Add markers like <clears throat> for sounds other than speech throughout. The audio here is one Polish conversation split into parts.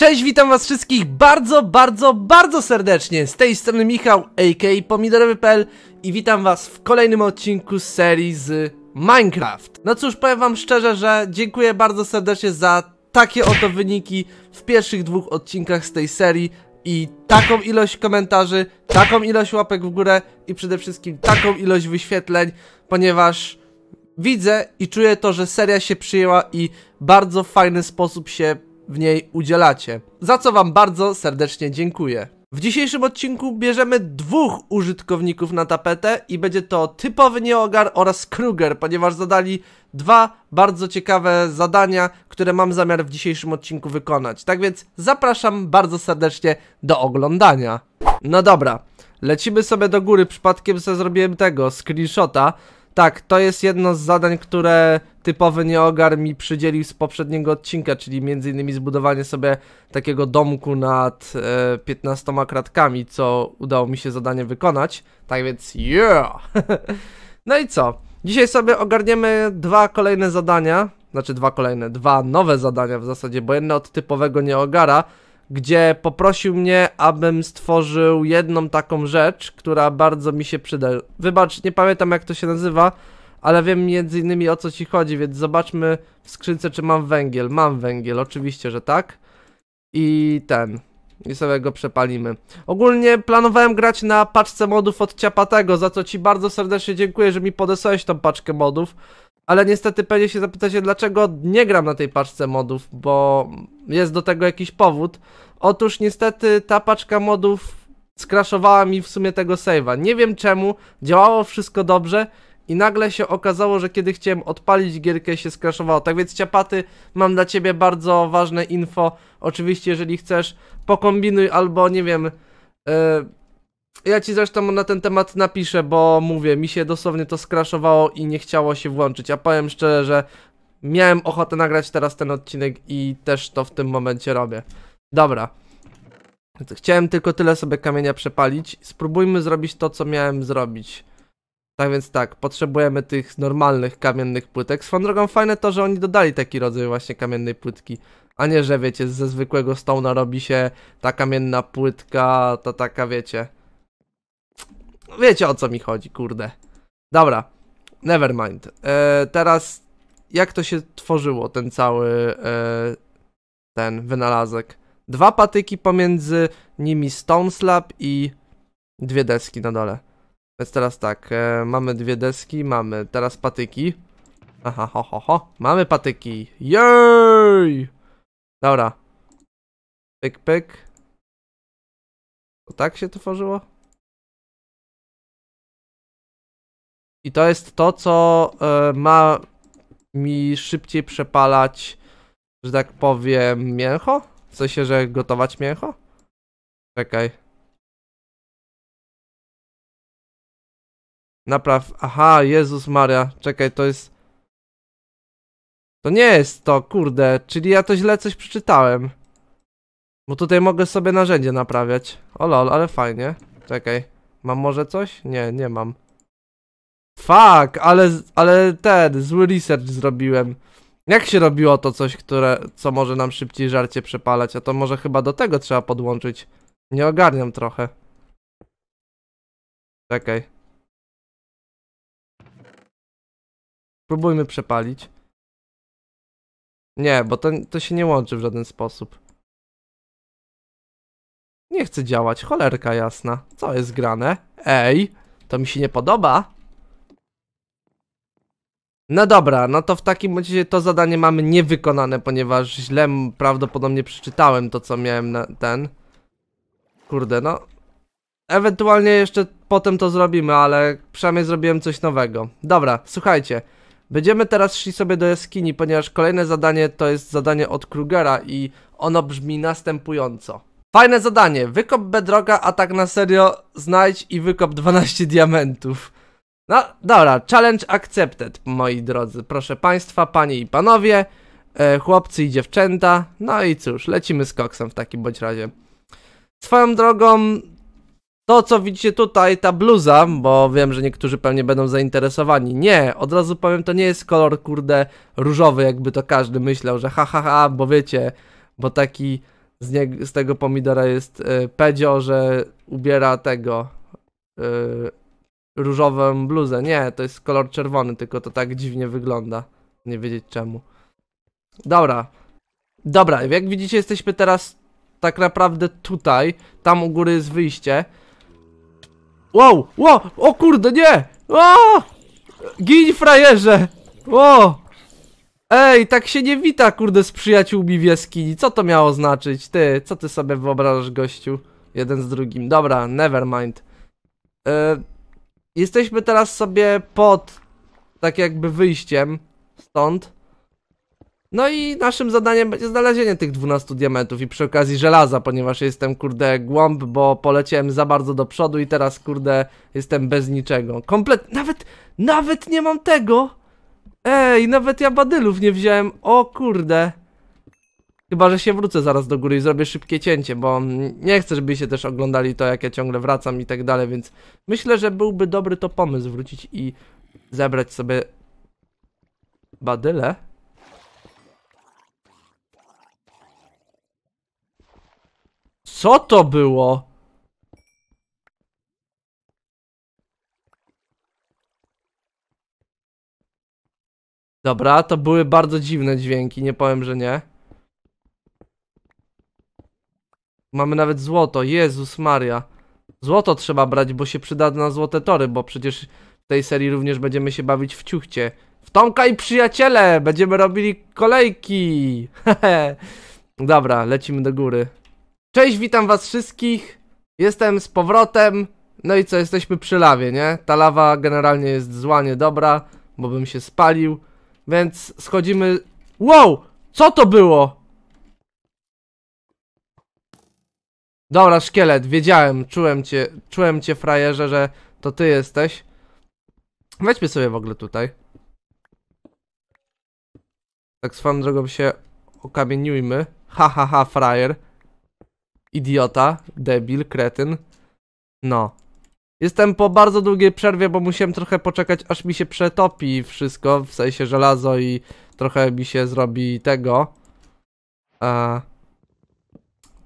Cześć, witam was wszystkich bardzo, bardzo, bardzo serdecznie. Z tej strony Michał, a.k. pomidorowy.pl i witam was w kolejnym odcinku z serii z Minecraft. No cóż, powiem wam szczerze, że dziękuję bardzo serdecznie za takie oto wyniki w pierwszych dwóch odcinkach z tej serii i taką ilość komentarzy, taką ilość łapek w górę i przede wszystkim taką ilość wyświetleń, ponieważ widzę i czuję to, że seria się przyjęła i bardzo fajny sposób się w niej udzielacie, za co Wam bardzo serdecznie dziękuję. W dzisiejszym odcinku bierzemy dwóch użytkowników na tapetę i będzie to typowy Nieogar oraz Kruger, ponieważ zadali dwa bardzo ciekawe zadania, które mam zamiar w dzisiejszym odcinku wykonać. Tak więc zapraszam bardzo serdecznie do oglądania. No dobra, lecimy sobie do góry, przypadkiem sobie zrobiłem tego, screenshota. Tak, to jest jedno z zadań, które typowy nieogar mi przydzielił z poprzedniego odcinka, czyli m.in. zbudowanie sobie takiego domku nad e, 15 kratkami, co udało mi się zadanie wykonać. Tak więc, yeah! <laughs> no i co? Dzisiaj sobie ogarniemy dwa kolejne zadania, znaczy dwa kolejne, dwa nowe zadania w zasadzie, bo jedno od typowego nieogara, gdzie poprosił mnie, abym stworzył jedną taką rzecz, która bardzo mi się przyda. Wybacz, nie pamiętam jak to się nazywa, ale wiem między innymi o co ci chodzi, więc zobaczmy w skrzynce, czy mam węgiel. Mam węgiel, oczywiście, że tak. I ten. I sobie go przepalimy. Ogólnie planowałem grać na paczce modów od Ciapatego, za co ci bardzo serdecznie dziękuję, że mi podesłałeś tą paczkę modów. Ale niestety pewnie się zapytacie, dlaczego nie gram na tej paczce modów, bo jest do tego jakiś powód. Otóż niestety ta paczka modów skraszowała mi w sumie tego save'a. Nie wiem czemu, działało wszystko dobrze, i nagle się okazało, że kiedy chciałem odpalić gierkę się skraszowało. Tak więc ciapaty, mam dla ciebie bardzo ważne info. Oczywiście jeżeli chcesz pokombinuj albo nie wiem... Yy, ja ci zresztą na ten temat napiszę, bo mówię, mi się dosłownie to skraszowało i nie chciało się włączyć. A powiem szczerze, że miałem ochotę nagrać teraz ten odcinek i też to w tym momencie robię. Dobra. Chciałem tylko tyle sobie kamienia przepalić. Spróbujmy zrobić to, co miałem zrobić. Tak więc tak, potrzebujemy tych normalnych kamiennych płytek. Swoją drogą fajne to, że oni dodali taki rodzaj właśnie kamiennej płytki. A nie, że wiecie, ze zwykłego stona robi się ta kamienna płytka, ta taka wiecie. Wiecie o co mi chodzi, kurde. Dobra, never mind. E, teraz jak to się tworzyło, ten cały e, ten wynalazek? Dwa patyki pomiędzy nimi stone slab i dwie deski na dole. Więc teraz tak, e, mamy dwie deski, mamy teraz patyki. Aha, ho, ho, ho. Mamy patyki. Jej! Dobra. Pyk, pyk. To tak się tworzyło? I to jest to, co e, ma mi szybciej przepalać, że tak powiem, mięcho? W sensie, że gotować mięcho? Czekaj. Napraw. Aha, Jezus Maria. Czekaj, to jest... To nie jest to, kurde. Czyli ja to źle coś przeczytałem. Bo tutaj mogę sobie narzędzie naprawiać. O lol, ale fajnie. Czekaj. Mam może coś? Nie, nie mam. Fuck, ale, ale ten, zły research zrobiłem. Jak się robiło to coś, które, co może nam szybciej żarcie przepalać? A to może chyba do tego trzeba podłączyć. Nie ogarniam trochę. Czekaj. Próbujmy przepalić. Nie, bo to, to się nie łączy w żaden sposób. Nie chce działać, cholerka jasna. Co jest grane? Ej, to mi się nie podoba. No dobra, no to w takim razie to zadanie mamy niewykonane, ponieważ źle prawdopodobnie przeczytałem to, co miałem na ten. Kurde, no. Ewentualnie jeszcze potem to zrobimy, ale przynajmniej zrobiłem coś nowego. Dobra, słuchajcie. Będziemy teraz szli sobie do jaskini, ponieważ kolejne zadanie to jest zadanie od Krugera i ono brzmi następująco. Fajne zadanie, wykop bedroga, a tak na serio znajdź i wykop 12 diamentów. No dobra, challenge accepted, moi drodzy. Proszę państwa, panie i panowie, e, chłopcy i dziewczęta. No i cóż, lecimy z koksem w takim bądź razie. Swoją drogą, to, co widzicie tutaj, ta bluza, bo wiem, że niektórzy pewnie będą zainteresowani. Nie, od razu powiem, to nie jest kolor, kurde, różowy, jakby to każdy myślał, że ha, ha, ha, bo wiecie, bo taki z, nie, z tego pomidora jest y, pedzio, że ubiera tego y, różową bluzę. Nie, to jest kolor czerwony, tylko to tak dziwnie wygląda. Nie wiedzieć czemu. Dobra. Dobra, jak widzicie, jesteśmy teraz tak naprawdę tutaj. Tam u góry jest wyjście. Wow, wow, o kurde, nie! O! Gin frajerze! O! Ej, tak się nie wita, kurde, z przyjaciółmi w jaskini. Co to miało znaczyć? Ty, co ty sobie wyobrażasz, gościu? Jeden z drugim. Dobra, never mind. E, jesteśmy teraz sobie pod, tak jakby, wyjściem stąd. No i naszym zadaniem będzie znalezienie tych 12 diamentów i przy okazji żelaza, ponieważ jestem kurde głąb, bo poleciałem za bardzo do przodu i teraz kurde jestem bez niczego. Komplet... nawet... nawet nie mam tego! Ej, nawet ja badylów nie wziąłem, o kurde. Chyba, że się wrócę zaraz do góry i zrobię szybkie cięcie, bo mm, nie chcę, żebyście też oglądali to, jak ja ciągle wracam i tak dalej, więc myślę, że byłby dobry to pomysł wrócić i zebrać sobie badyle. Co to było? Dobra, to były bardzo dziwne dźwięki, nie powiem, że nie. Mamy nawet złoto, Jezus Maria. Złoto trzeba brać, bo się przyda na złote tory, bo przecież w tej serii również będziemy się bawić w ciuchcie. W Tomka i przyjaciele! Będziemy robili kolejki! <laughs> Dobra, lecimy do góry. Cześć, witam was wszystkich. Jestem z powrotem. No i co, jesteśmy przy lawie, nie? Ta lawa generalnie jest zła, niedobra, bo bym się spalił. Więc schodzimy... Wow! Co to było? Dobra, szkielet, wiedziałem, czułem cię, czułem cię, frajerze, że to ty jesteś. Weźmy sobie w ogóle tutaj. Tak swoją drogą się okamieniujmy. Ha, ha, ha, frajer idiota, debil, kretyn. No. Jestem po bardzo długiej przerwie, bo musiałem trochę poczekać, aż mi się przetopi wszystko, w sensie żelazo i trochę mi się zrobi tego. E,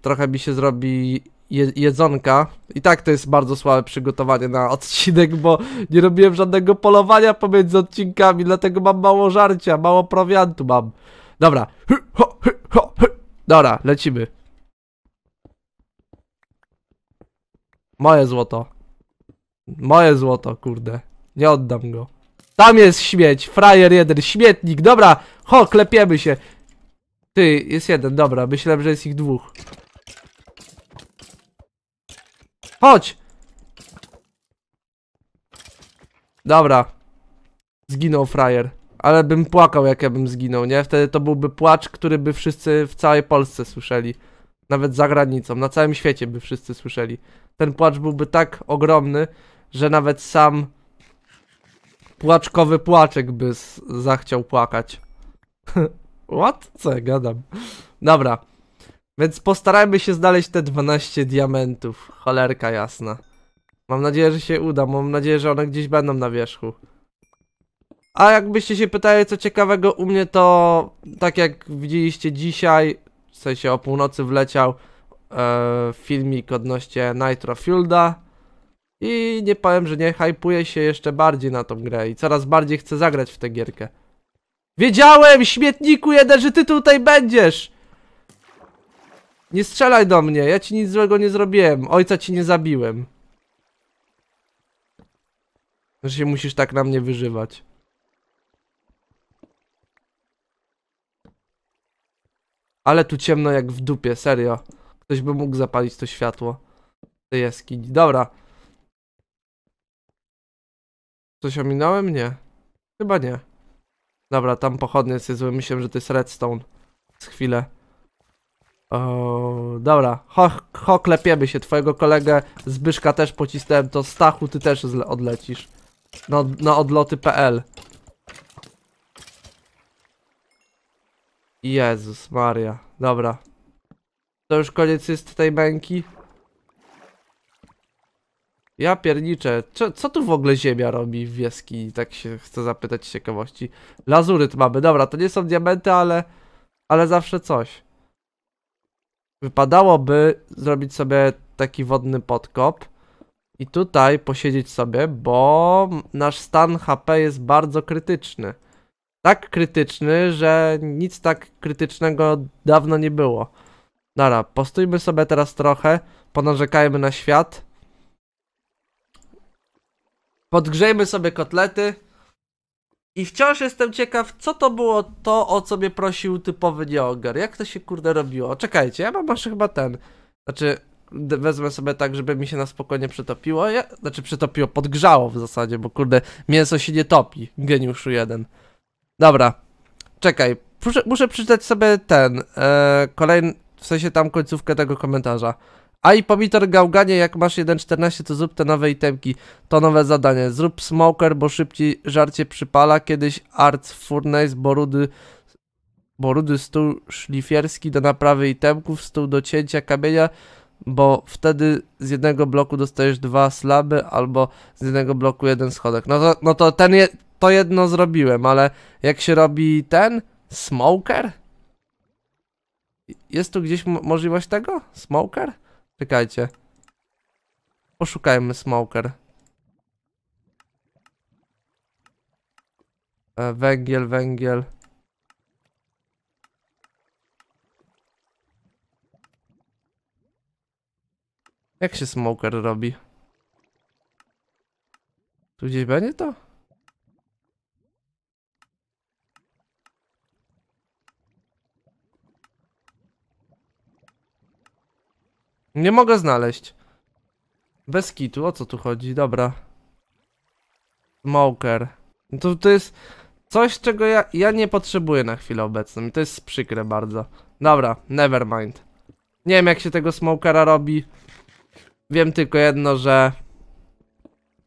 trochę mi się zrobi je, jedzonka. I tak to jest bardzo słabe przygotowanie na odcinek, bo nie robiłem żadnego polowania pomiędzy odcinkami, dlatego mam mało żarcia, mało prowiantu mam. Dobra. Dobra, lecimy. Moje złoto. Moje złoto, kurde. Nie oddam go. Tam jest śmieć, frajer jeden, śmietnik, dobra, ho, klepiemy się. Ty, jest jeden, dobra, myślałem, że jest ich dwóch. Chodź! Dobra. Zginął frajer. Ale bym płakał, jak ja bym zginął, nie? Wtedy to byłby płacz, który by wszyscy w całej Polsce słyszeli. Nawet za granicą, na całym świecie by wszyscy słyszeli ten płacz byłby tak ogromny, że nawet sam płaczkowy płaczek by zachciał płakać. <laughs> What? Co ja gadam? Dobra. Więc postarajmy się znaleźć te 12 diamentów. Cholerka jasna. Mam nadzieję, że się uda. Mam nadzieję, że one gdzieś będą na wierzchu. A jakbyście się pytali co ciekawego u mnie, to tak jak widzieliście dzisiaj, w sensie o północy wleciał e, filmik odnośnie Nitro Fielda i nie powiem, że nie hypuję się jeszcze bardziej na tą grę i coraz bardziej chcę zagrać w tę gierkę. Wiedziałem, śmietniku jeden, że ty tutaj będziesz! Nie strzelaj do mnie, ja ci nic złego nie zrobiłem, ojca ci nie zabiłem. Że się musisz tak na mnie wyżywać. Ale tu ciemno jak w dupie, serio. Ktoś by mógł zapalić to światło tej jaskini. Dobra. Coś ominąłem? Nie. Chyba nie. Dobra, tam pochodnie jest zły. Myślę, że to jest redstone. Z chwilę. O, dobra, Hok lepiemy się. Twojego kolegę Zbyszka też pocisnąłem. To Stachu, ty też odlecisz. Na, na odloty.pl Jezus Maria. Dobra, to już koniec jest tej męki? Ja pierniczę. Co, co, tu w ogóle ziemia robi w jaskini? Tak się chcę zapytać ciekawości. Lazuryt mamy. Dobra, to nie są diamenty, ale... Ale zawsze coś. Wypadałoby zrobić sobie taki wodny podkop. I tutaj posiedzieć sobie, bo nasz stan HP jest bardzo krytyczny. Tak krytyczny, że nic tak krytycznego dawno nie było. Dobra, postójmy sobie teraz trochę, ponarzekajmy na świat. Podgrzejmy sobie kotlety. I wciąż jestem ciekaw, co to było to, o co mnie prosił typowy nieogar. Jak to się kurde robiło? Czekajcie, ja mam jeszcze chyba ten. Znaczy, wezmę sobie tak, żeby mi się na spokojnie przytopiło. Ja, znaczy, przytopiło, podgrzało w zasadzie, bo kurde, mięso się nie topi. Geniuszu jeden. Dobra, czekaj. Muszę, muszę przeczytać sobie ten. E, kolejny. W sensie tam końcówkę tego komentarza. A i pomidor gałganie, jak masz 1.14, to zrób te nowe itemki. To nowe zadanie. Zrób smoker, bo szybciej żarcie przypala. Kiedyś art furnace, bo rudy, bo rudy stół szlifierski do naprawy itemków, stół do cięcia kamienia, bo wtedy z jednego bloku dostajesz dwa slaby, albo z jednego bloku jeden schodek. No to, no to ten je, to jedno zrobiłem, ale jak się robi ten smoker, jest tu gdzieś możliwość tego? Smoker? Czekajcie. Poszukajmy smoker. E, węgiel, węgiel. Jak się smoker robi? Tu gdzieś będzie to? Nie mogę znaleźć. Bez kitu, o co tu chodzi? Dobra. Smoker. No to, to jest coś, czego ja, ja nie potrzebuję na chwilę obecną. I to jest przykre bardzo. Dobra, never mind. Nie wiem, jak się tego smokera robi. Wiem tylko jedno, że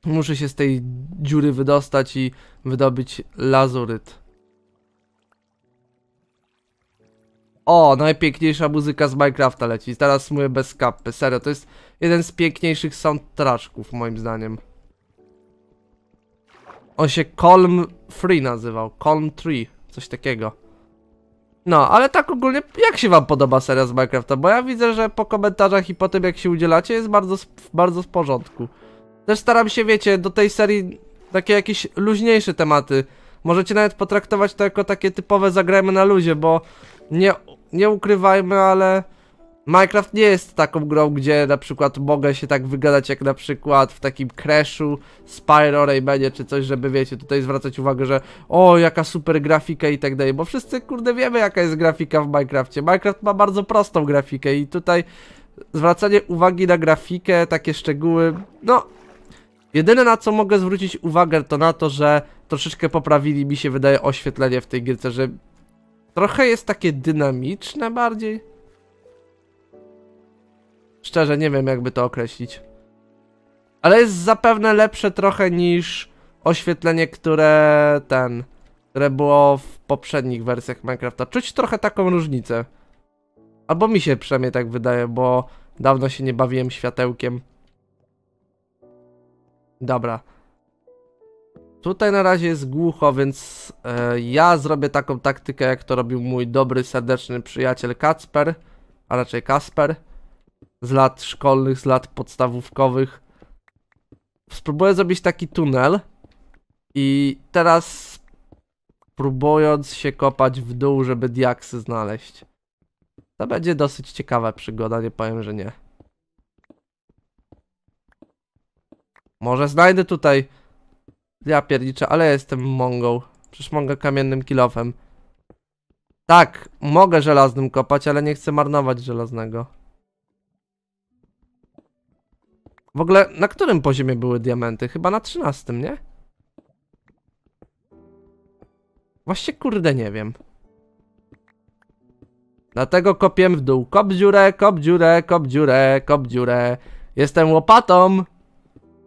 muszę się z tej dziury wydostać i wydobyć lazuryt. O, najpiękniejsza muzyka z Minecrafta leci. Teraz mówię bez kapy. Serio, to jest jeden z piękniejszych soundtracków moim zdaniem. On się Colm Free nazywał. Colm Tree. Coś takiego. No, ale tak ogólnie, jak się wam podoba seria z Minecrafta? Bo ja widzę, że po komentarzach i po tym jak się udzielacie jest bardzo, bardzo w porządku. Też staram się, wiecie, do tej serii takie jakieś luźniejsze tematy. Możecie nawet potraktować to jako takie typowe zagrajmy na luzie, bo nie, nie ukrywajmy, ale Minecraft nie jest taką grą, gdzie na przykład mogę się tak wygadać jak na przykład w takim Crashu, Spyro, Raymanie czy coś, żeby wiecie, tutaj zwracać uwagę, że o, jaka super grafika i tak dalej, bo wszyscy kurde wiemy jaka jest grafika w Minecrafcie. Minecraft ma bardzo prostą grafikę i tutaj zwracanie uwagi na grafikę, takie szczegóły, no... Jedyne na co mogę zwrócić uwagę to na to, że troszeczkę poprawili mi się wydaje oświetlenie w tej gierce, że Trochę jest takie dynamiczne bardziej. Szczerze nie wiem jakby to określić. Ale jest zapewne lepsze trochę niż oświetlenie, które ten, które było w poprzednich wersjach Minecrafta. Czuć trochę taką różnicę. Albo mi się przynajmniej tak wydaje, bo dawno się nie bawiłem światełkiem. Dobra. Tutaj na razie jest głucho, więc e, ja zrobię taką taktykę, jak to robił mój dobry, serdeczny przyjaciel Kacper, a raczej Kasper, z lat szkolnych, z lat podstawówkowych. Spróbuję zrobić taki tunel i teraz próbując się kopać w dół, żeby diaksy znaleźć. To będzie dosyć ciekawa przygoda, nie powiem, że nie. Może znajdę tutaj ja pierniczę, ale jestem mongą. Przecież mogę kamiennym kilofem. Tak, mogę żelaznym kopać, ale nie chcę marnować żelaznego. W ogóle, na którym poziomie były diamenty? Chyba na 13, nie? Właśnie kurde nie wiem. Dlatego kopiem w dół. Kop dziurę, kop dziurę, kop dziurę, kop dziurę. Jestem łopatą!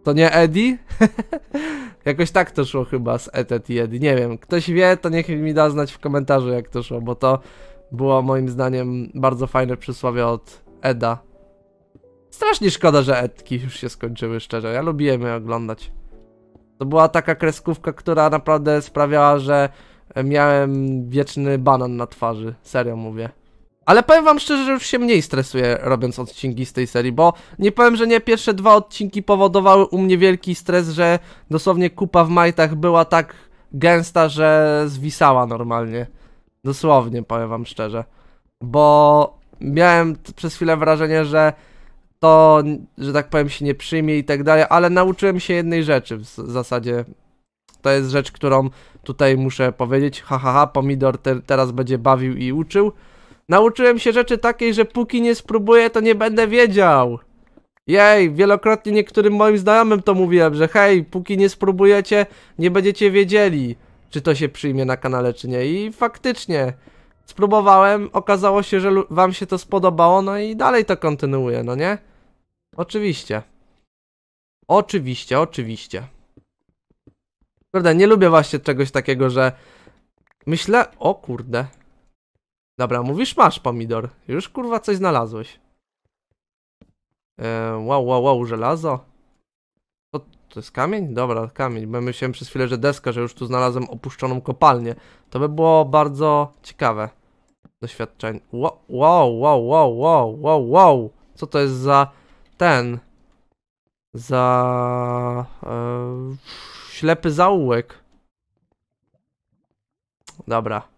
To nie Eddie? <laughs> Jakoś tak to szło chyba z Etet i Eddie. Nie wiem, ktoś wie, to niech mi da znać w komentarzu jak to szło, bo to było moim zdaniem bardzo fajne przysłowie od Eda. Strasznie szkoda, że Edki już się skończyły, szczerze. Ja lubiłem je oglądać. To była taka kreskówka, która naprawdę sprawiała, że miałem wieczny banan na twarzy. Serio mówię. Ale powiem wam szczerze, że już się mniej stresuję robiąc odcinki z tej serii, bo nie powiem, że nie, pierwsze dwa odcinki powodowały u mnie wielki stres, że dosłownie kupa w majtach była tak gęsta, że zwisała normalnie. Dosłownie, powiem wam szczerze. Bo miałem przez chwilę wrażenie, że to, że tak powiem, się nie przyjmie i tak dalej, ale nauczyłem się jednej rzeczy w zasadzie. To jest rzecz, którą tutaj muszę powiedzieć. Ha, ha, ha, pomidor te teraz będzie bawił i uczył. Nauczyłem się rzeczy takiej, że póki nie spróbuję, to nie będę wiedział. Jej, wielokrotnie niektórym moim znajomym to mówiłem, że hej, póki nie spróbujecie, nie będziecie wiedzieli, czy to się przyjmie na kanale, czy nie. I faktycznie, spróbowałem, okazało się, że wam się to spodobało, no i dalej to kontynuuję, no nie? Oczywiście. Oczywiście, oczywiście. Kurde, nie lubię właśnie czegoś takiego, że myślę... O kurde. Dobra, mówisz masz pomidor. Już kurwa coś znalazłeś. E, wow, wow, wow, żelazo. To, to jest kamień? Dobra, kamień. Bo myślałem przez chwilę, że deska, że już tu znalazłem opuszczoną kopalnię. To by było bardzo ciekawe doświadczenie. Wow, wow, wow, wow, wow, wow, Co to jest za ten? Za... E, ślepy zaułek. Dobra.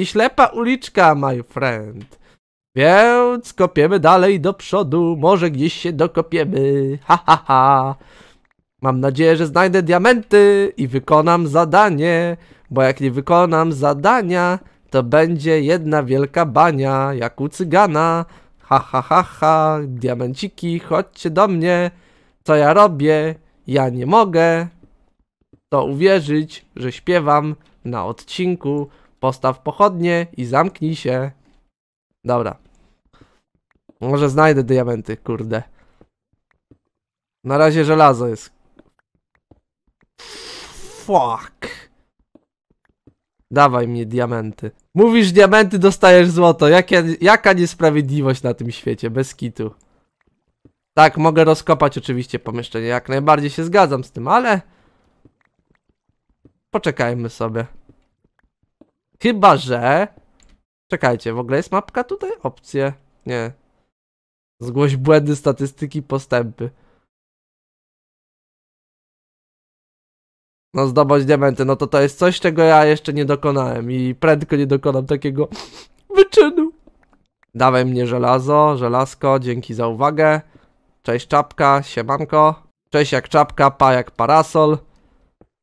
i ślepa uliczka, my friend. Więc kopiemy dalej do przodu, może gdzieś się dokopiemy, ha ha ha. Mam nadzieję, że znajdę diamenty i wykonam zadanie, bo jak nie wykonam zadania, to będzie jedna wielka bania, jak u cygana. Ha ha ha ha, diamenciki, chodźcie do mnie. Co ja robię? Ja nie mogę. To uwierzyć, że śpiewam na odcinku Postaw pochodnie i zamknij się. Dobra. Może znajdę diamenty, kurde. Na razie żelazo jest. Fuck. Dawaj mnie diamenty. Mówisz diamenty, dostajesz złoto. Jakie, jaka niesprawiedliwość na tym świecie, bez kitu. Tak, mogę rozkopać oczywiście pomieszczenie. Jak najbardziej się zgadzam z tym, ale... Poczekajmy sobie. Chyba, że... Czekajcie, w ogóle jest mapka tutaj? Opcje? Nie. Zgłoś błędy statystyki postępy. No zdobądź diamenty, no to to jest coś, czego ja jeszcze nie dokonałem i prędko nie dokonam takiego <sniffs> wyczynu. Dawaj mnie żelazo, żelazko, dzięki za uwagę. Cześć czapka, siemanko. Cześć jak czapka, pa jak parasol.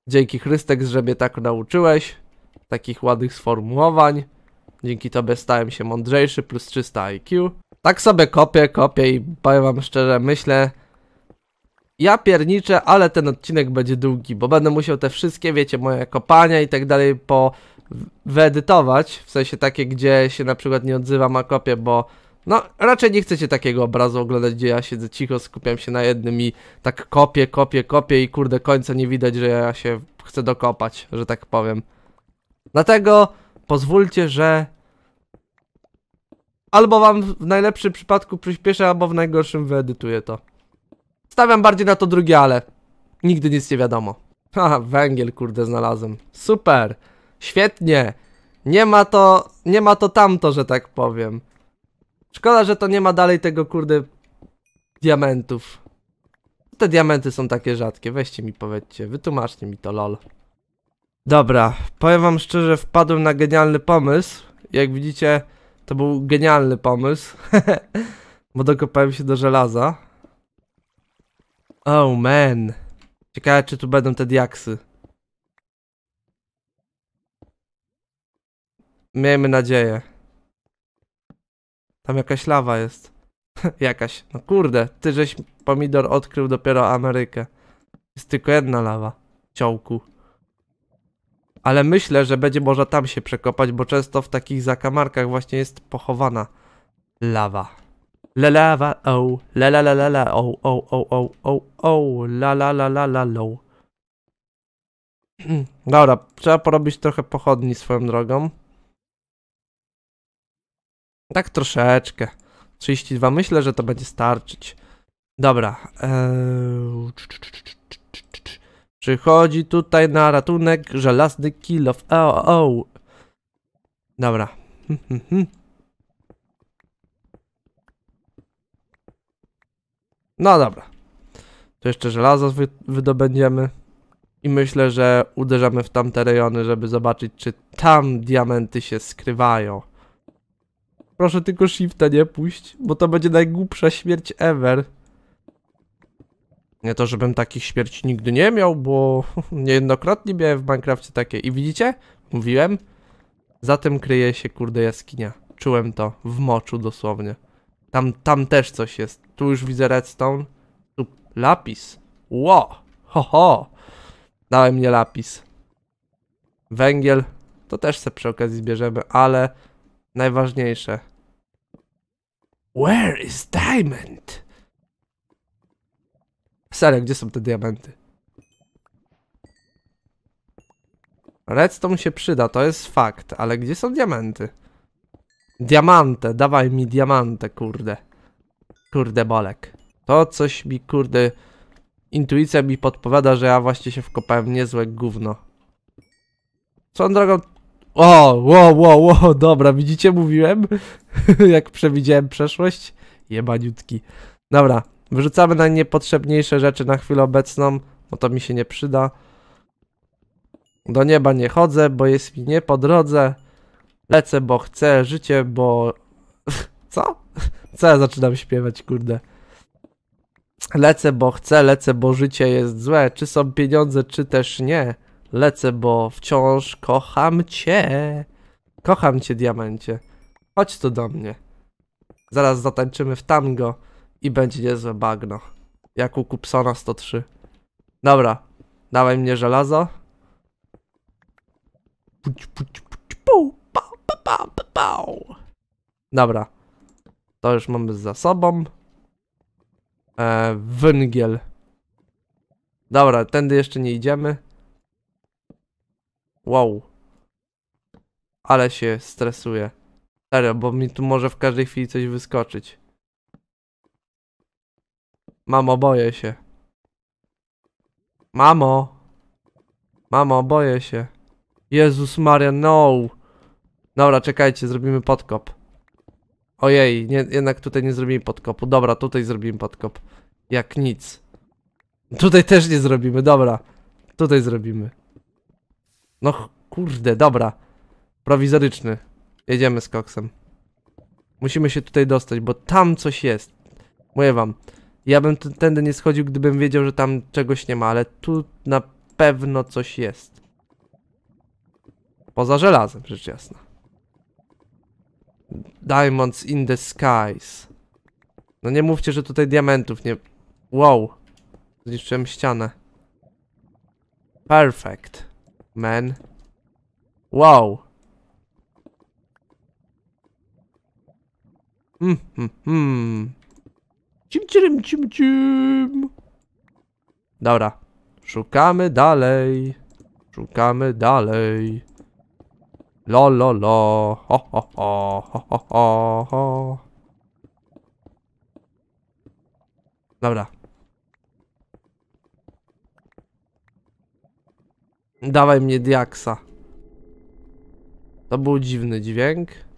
Dzięki Chrystek, że mnie tak nauczyłeś takich ładnych sformułowań. Dzięki tobie stałem się mądrzejszy, plus 300 IQ. Tak sobie kopię, kopię i powiem wam szczerze, myślę... Ja pierniczę, ale ten odcinek będzie długi, bo będę musiał te wszystkie, wiecie, moje kopania i tak dalej po wyedytować, w sensie takie, gdzie się na przykład nie odzywam, a kopię, bo no raczej nie chcecie takiego obrazu oglądać, gdzie ja siedzę cicho, skupiam się na jednym i tak kopię, kopię, kopię i kurde końca nie widać, że ja się chcę dokopać, że tak powiem. Dlatego pozwólcie, że albo wam w najlepszym przypadku przyspieszę, albo w najgorszym wyedytuję to. Stawiam bardziej na to drugie ale. Nigdy nic nie wiadomo. Haha, <laughs> węgiel kurde znalazłem. Super. Świetnie. Nie ma to, nie ma to tamto, że tak powiem. Szkoda, że to nie ma dalej tego kurde diamentów. Te diamenty są takie rzadkie, weźcie mi powiedzcie, wytłumaczcie mi to lol. Dobra, powiem wam szczerze, wpadłem na genialny pomysł. Jak widzicie, to był genialny pomysł. <laughs> Bo dokopałem się do żelaza. Oh man. Ciekawe, czy tu będą te diaksy. Miejmy nadzieję. Tam jakaś lawa jest. <laughs> jakaś. No kurde, ty żeś pomidor odkrył dopiero Amerykę. Jest tylko jedna lawa. Ciołku ale myślę, że będzie można tam się przekopać, bo często w takich zakamarkach właśnie jest pochowana lawa. La lawa, o, la la la la la, o, o, o, o, o, o, la la la la la low. <clears throat> Dobra, trzeba porobić trochę pochodni swoją drogą. Tak troszeczkę. 32, myślę, że to będzie starczyć. Dobra. Eee... Przychodzi tutaj na ratunek żelazny kill of... O, o. Dobra. No dobra. To jeszcze żelazo wydobędziemy. I myślę, że uderzamy w tamte rejony, żeby zobaczyć, czy tam diamenty się skrywają. Proszę tylko shifta nie puść, bo to będzie najgłupsza śmierć ever. Nie to, żebym takich śmierci nigdy nie miał, bo <laughs> niejednokrotnie miałem w Minecrafcie takie. I widzicie? Mówiłem. Za tym kryje się, kurde, jaskinia. Czułem to w moczu dosłownie. Tam, tam też coś jest. Tu już widzę redstone. Tu lapis. Ło! Ho, ho! Dałem mnie lapis. Węgiel. To też se przy okazji zbierzemy, ale najważniejsze. Where is diamond? Serio, gdzie są te diamenty? Redstone się przyda, to jest fakt, ale gdzie są diamenty? Diamante, dawaj mi diamante, kurde. Kurde bolek. To coś mi, kurde... Intuicja mi podpowiada, że ja właśnie się wkopałem niezłe gówno. on drogą... O, wo, wo, wo, dobra, widzicie, mówiłem, <laughs> jak przewidziałem przeszłość. Jebaniutki. Dobra, Wyrzucamy najniepotrzebniejsze rzeczy na chwilę obecną, bo to mi się nie przyda. Do nieba nie chodzę, bo jest mi nie po drodze. Lecę, bo chcę życie, bo... <laughs> Co? Co ja zaczynam śpiewać, kurde. Lecę, bo chcę, lecę, bo życie jest złe. Czy są pieniądze, czy też nie. Lecę, bo wciąż kocham cię. Kocham cię, diamencie. Chodź tu do mnie. Zaraz zatańczymy w tango i będzie niezłe bagno. Jak u Kupsona 103. Dobra, dawaj mnie żelazo. Dobra, to już mamy za sobą. E, węgiel. Dobra, tędy jeszcze nie idziemy. Wow. Ale się stresuję. Serio, bo mi tu może w każdej chwili coś wyskoczyć. Mamo, boję się. Mamo! Mamo, boję się. Jezus Maria, no! Dobra, czekajcie, zrobimy podkop. Ojej, nie, jednak tutaj nie zrobimy podkopu. Dobra, tutaj zrobimy podkop. Jak nic. Tutaj też nie zrobimy, dobra. Tutaj zrobimy. No kurde, dobra. Prowizoryczny. Jedziemy z koksem. Musimy się tutaj dostać, bo tam coś jest. Mówię wam. Ja bym tędy nie schodził, gdybym wiedział, że tam czegoś nie ma, ale tu na pewno coś jest. Poza żelazem, rzecz jasna. Diamonds in the skies. No nie mówcie, że tutaj diamentów nie... Wow. Zniszczyłem ścianę. Perfect. Man. Wow. Hmm, hmm, hmm. Cimcirym, cim, cim. Dobra. Szukamy dalej. Szukamy dalej. Lo, lo, lo. ho, ho, ho, ho, ho, ho. Dobra. Dawaj mnie diaksa. To był dziwny dźwięk.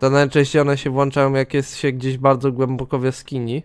To najczęściej one się włączają jak jest się gdzieś bardzo głęboko w jaskini.